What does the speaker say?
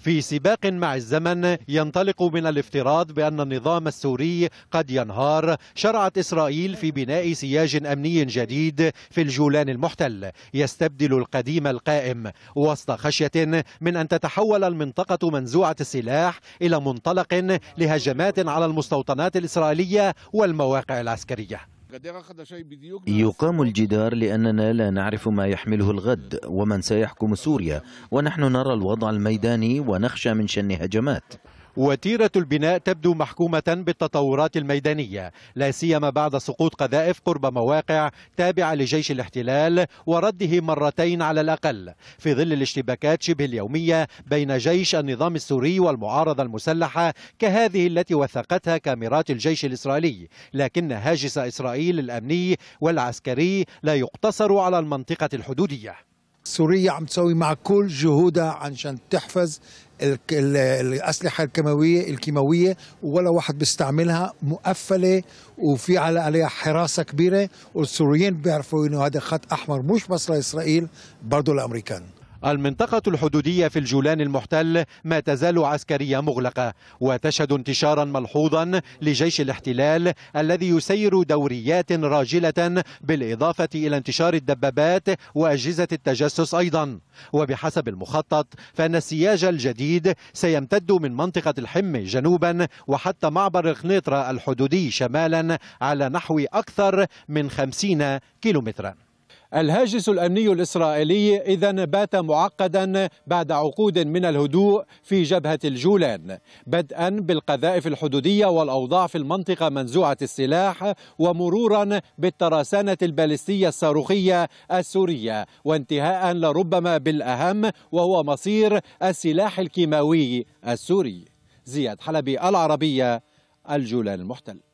في سباق مع الزمن ينطلق من الافتراض بأن النظام السوري قد ينهار شرعت إسرائيل في بناء سياج أمني جديد في الجولان المحتل يستبدل القديم القائم وسط خشية من أن تتحول المنطقة منزوعة السلاح إلى منطلق لهجمات على المستوطنات الإسرائيلية والمواقع العسكرية يقام الجدار لأننا لا نعرف ما يحمله الغد ومن سيحكم سوريا ونحن نرى الوضع الميداني ونخشى من شن هجمات وتيرة البناء تبدو محكومة بالتطورات الميدانية لا سيما بعد سقوط قذائف قرب مواقع تابعة لجيش الاحتلال ورده مرتين على الأقل في ظل الاشتباكات شبه اليومية بين جيش النظام السوري والمعارضة المسلحة كهذه التي وثقتها كاميرات الجيش الإسرائيلي لكن هاجس إسرائيل الأمني والعسكري لا يقتصر على المنطقة الحدودية سوريا عم تسوي مع كل جهودها عشان تحفز الأسلحة الكيماوية الكيماوية ولا واحد بيستعملها مقفلة وفي على عليها حراسة كبيرة والسوريين بيعرفوا إنه هذا خط أحمر مش بس لإسرائيل برضو للأمريكان المنطقة الحدودية في الجولان المحتل ما تزال عسكرية مغلقة وتشهد انتشارا ملحوظا لجيش الاحتلال الذي يسير دوريات راجلة بالإضافة إلى انتشار الدبابات وأجهزة التجسس أيضا وبحسب المخطط فإن السياج الجديد سيمتد من منطقة الحم جنوبا وحتى معبر الخنيطرة الحدودي شمالا على نحو أكثر من 50 كيلومتراً الهاجس الامني الاسرائيلي اذا بات معقدا بعد عقود من الهدوء في جبهه الجولان، بدءا بالقذائف الحدوديه والاوضاع في المنطقه منزوعه السلاح ومرورا بالترسانه البالستيه الصاروخيه السوريه، وانتهاء لربما بالاهم وهو مصير السلاح الكيماوي السوري. زياد حلبي العربيه الجولان المحتل.